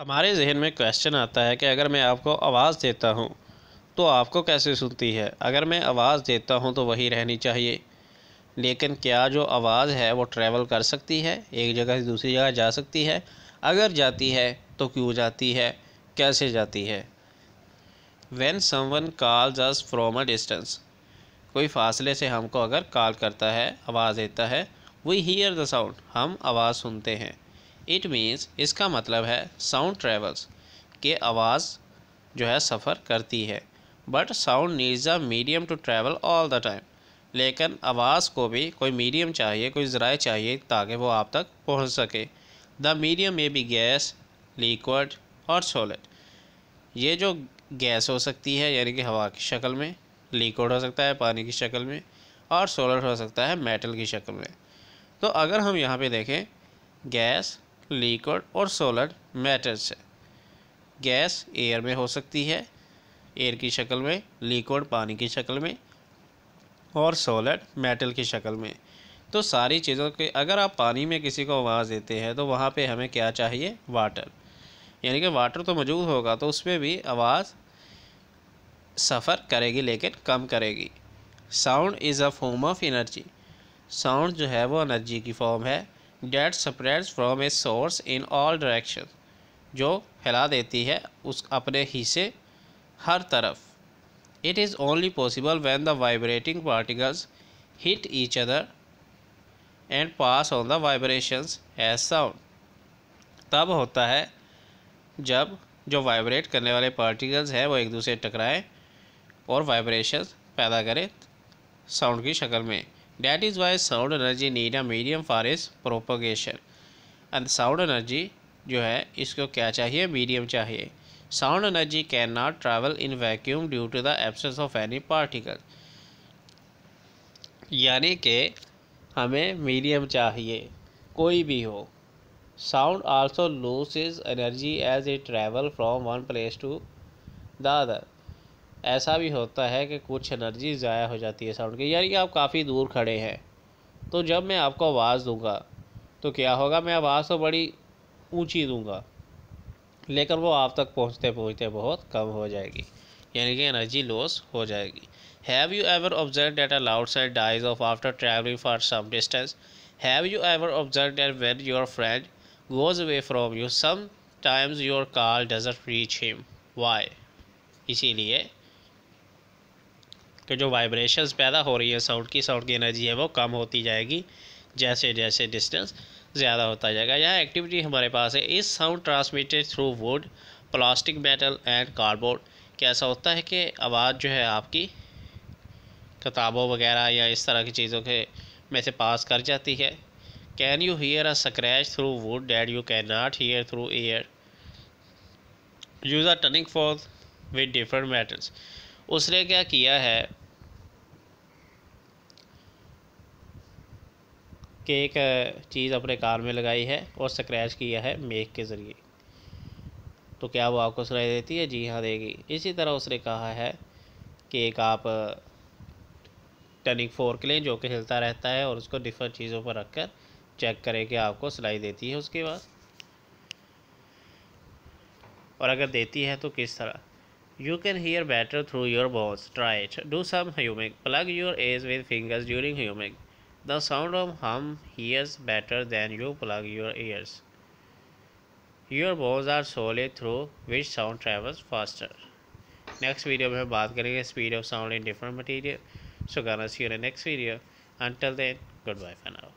हमारे जहन में क्वेश्चन आता है कि अगर मैं आपको आवाज़ देता हूँ तो आपको कैसे सुनती है अगर मैं आवाज़ देता हूँ तो वही रहनी चाहिए लेकिन क्या जो आवाज़ है वो ट्रैवल कर सकती है एक जगह से दूसरी जगह जा सकती है अगर जाती है तो क्यों जाती है कैसे जाती है when someone calls us from a distance कोई फ़ासले से हमको अगर कॉल करता है आवाज़ देता है वी हीयर द साउंड हम आवाज़ सुनते हैं इट मीन्स इसका मतलब है साउंड ट्रेवल्स के आवाज़ जो है सफ़र करती है but sound needs a medium to travel all the time लेकिन आवाज़ को भी कोई मीडियम चाहिए कोई ज़रा चाहिए ताकि वो आप तक पहुंच सके द मीडियम में भी गैस लिक्विड और सोलिड ये जो गैस हो सकती है यानी कि हवा की शक्ल में लिक्विड हो सकता है पानी की शक्ल में और सोलड हो सकता है मेटल की शक्ल में तो अगर हम यहाँ पे देखें गैस लिक्विड और सॉलिड मैटर से गैस एयर में हो सकती है एयर की शक्ल में लिक्विड पानी की शक्ल में और सॉलिड मेटल की शक्ल में तो सारी चीज़ों के अगर आप पानी में किसी को आवाज़ देते हैं तो वहाँ पे हमें क्या चाहिए वाटर यानी कि वाटर तो मौजूद होगा तो उसमें भी आवाज़ सफ़र करेगी लेकिन कम करेगी sound is a form of energy sound जो है वो एनर्जी की फॉर्म है that spreads from a source in all direction जो फैला देती है उस अपने ही से हर तरफ it is only possible when the vibrating particles hit each other and pass on the vibrations as sound तब होता है जब जो वाइब्रेट करने वाले पार्टिकल्स हैं वो एक दूसरे टकराएं और वाइब्रेशन पैदा करें साउंड की शक्ल में That is why sound energy need a medium for its propagation. And sound energy जो है इसको क्या चाहिए मीडियम चाहिए sound energy can not travel in vacuum due to the absence of any particle यानी कि हमें मीडियम चाहिए कोई भी हो sound also lose its energy as it travel from one place to the other ऐसा भी होता है कि कुछ एनर्जी ज़ाया हो जाती है साउंड की यानी कि आप काफ़ी दूर खड़े हैं तो जब मैं आपको आवाज़ दूंगा तो क्या होगा मैं आवाज़ तो बड़ी ऊंची दूंगा लेकिन वो आप तक पहुंचते पहुंचते बहुत कम हो जाएगी यानी कि एनर्जी लॉस हो जाएगी have you ever observe that a loud side dies off after travelling for some distance have you ever observe that when your friend goes away from you some times your call doesn't reach him why इसीलिए कि जो vibrations पैदा हो रही है sound की sound की energy है वो कम होती जाएगी जैसे जैसे डिस्टेंस ज़्यादा होता जाएगा यह एक्टिविटी हमारे पास है इस sound transmitted through wood plastic metal and cardboard कैसा होता है कि आवाज़ जो है आपकी किताबों वगैरह या इस तरह की चीज़ों के में से पास कर जाती है can you hear a scratch through wood that you can not hear through air use a tuning fork with different metals उसने क्या किया है के एक चीज़ अपने कार में लगाई है और स्क्रैच किया है मेक के ज़रिए तो क्या वो आपको सुनाई देती है जी हाँ देगी इसी तरह उसने कहा है कि एक आप टनिक फोर्क लें जो कि हिलता रहता है और उसको डिफरेंट चीज़ों पर रख कर चेक करें कि आपको सिलाई देती है उसके बाद और अगर देती है तो किस तरह you can hear better through your bones try it do some humming plug your ears with fingers during humming The sound of hum hears better than you plug your ears. Your bones are solid through which sound travels faster. Next video में बात करेंगे speed of sound in different materials. So gonna see you in the next video. Until then, goodbye for now.